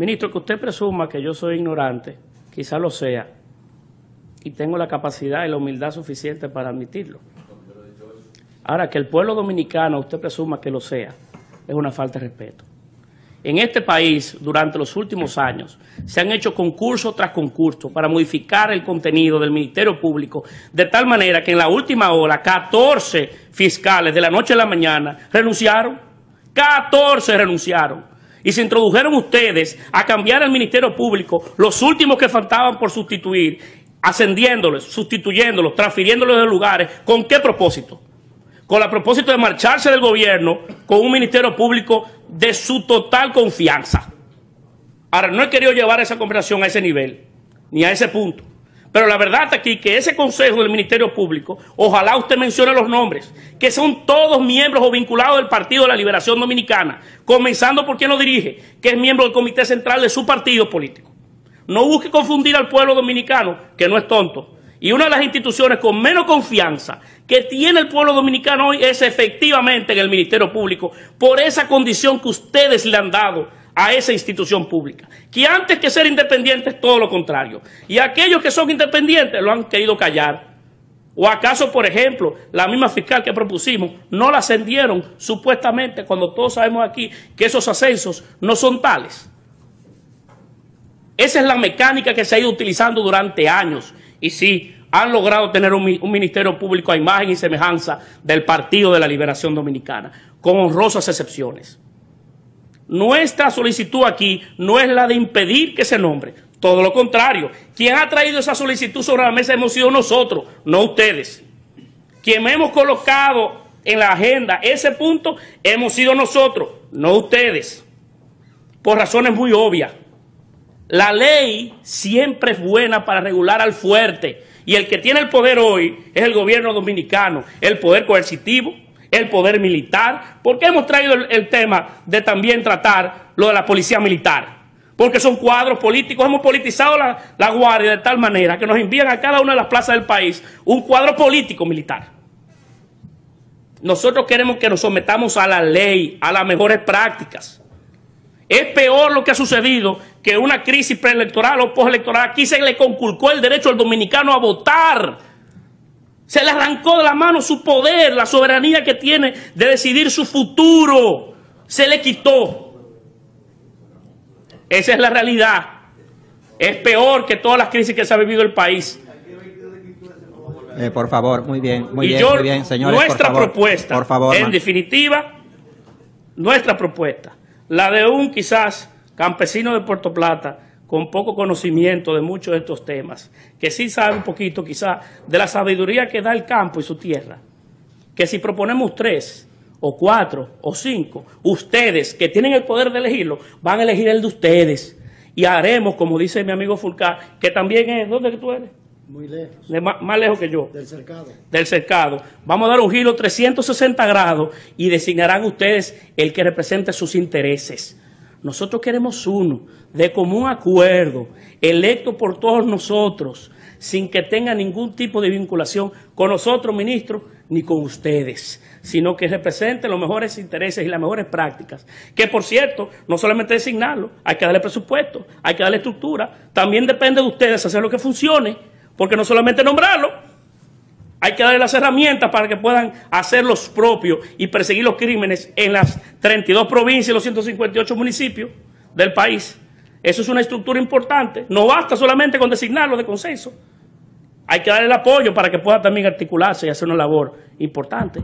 Ministro, que usted presuma que yo soy ignorante, quizá lo sea, y tengo la capacidad y la humildad suficiente para admitirlo. Ahora, que el pueblo dominicano usted presuma que lo sea, es una falta de respeto. En este país, durante los últimos años, se han hecho concurso tras concurso para modificar el contenido del Ministerio Público, de tal manera que en la última hora 14 fiscales de la noche a la mañana renunciaron. 14 renunciaron y se introdujeron ustedes a cambiar al Ministerio Público, los últimos que faltaban por sustituir, ascendiéndolos, sustituyéndolos, transfiriéndolos de lugares, ¿con qué propósito? Con el propósito de marcharse del gobierno con un Ministerio Público de su total confianza. Ahora, no he querido llevar esa conversación a ese nivel, ni a ese punto. Pero la verdad aquí que ese consejo del Ministerio Público, ojalá usted mencione los nombres, que son todos miembros o vinculados del Partido de la Liberación Dominicana, comenzando por quien lo dirige, que es miembro del Comité Central de su partido político. No busque confundir al pueblo dominicano, que no es tonto. Y una de las instituciones con menos confianza que tiene el pueblo dominicano hoy es efectivamente en el Ministerio Público, por esa condición que ustedes le han dado a esa institución pública, que antes que ser independientes, todo lo contrario. Y aquellos que son independientes lo han querido callar. ¿O acaso, por ejemplo, la misma fiscal que propusimos, no la ascendieron supuestamente cuando todos sabemos aquí que esos ascensos no son tales? Esa es la mecánica que se ha ido utilizando durante años. Y sí, han logrado tener un, un, ministerio público a imagen y semejanza del Partido de la Liberación Dominicana, con honrosas excepciones. Nuestra solicitud aquí no es la de impedir que se nombre. Todo lo contrario. Quien ha traído esa solicitud sobre la mesa hemos sido nosotros, no ustedes. Quien hemos colocado en la agenda ese punto hemos sido nosotros, no ustedes. Por razones muy obvias. La ley siempre es buena para regular al fuerte. Y el que tiene el poder hoy es el gobierno dominicano, el poder coercitivo el poder militar. porque hemos traído el, tema de también tratar lo de la policía militar? porque son cuadros políticos. Hemos politizado la, guardia de tal manera que nos envían a cada una de las plazas del país un cuadro político militar. Nosotros queremos que nos sometamos a la ley, a las mejores prácticas. Es peor lo que ha sucedido que una crisis preelectoral o postelectoral. Aquí se le conculcó el derecho al dominicano a votar. Se le arrancó de la mano su poder, la soberanía que tiene de decidir su futuro. Se le quitó. Esa es la realidad. Es peor que todas las crisis que se ha vivido el país. Eh, por favor, muy bien, muy y bien, Nuestra propuesta, por favor, en definitiva, nuestra propuesta, la de un quizás campesino de Puerto Plata con poco conocimiento de muchos de estos temas, que sí sabe un poquito quizá de la sabiduría que da el campo y su tierra, que si proponemos tres o cuatro o cinco, ustedes que tienen el poder de elegirlo, van a elegir el de ustedes. Y haremos, como dice mi amigo Fulcar, que también es, ¿dónde tú eres? Muy lejos. más, más, lejos que yo. Del cercado. Del cercado. Vamos a dar un giro 360 grados y designarán ustedes el que represente sus intereses nosotros queremos uno, de común acuerdo, electo por todos nosotros, sin que tenga ningún tipo de vinculación con nosotros, ministro, ni con ustedes, sino que represente los mejores intereses y las mejores prácticas. Que, por cierto, no solamente designarlo, hay que darle presupuesto, hay que darle estructura, también depende de ustedes hacer lo que funcione, porque no solamente nombrarlo, hay que darle las herramientas para que puedan hacer los propios y perseguir los crímenes en las 32 provincias y los 158 municipios del país. Eso es una estructura importante. No basta solamente con designarlo de consenso. Hay que darle el apoyo para que pueda también articularse y hacer una labor importante.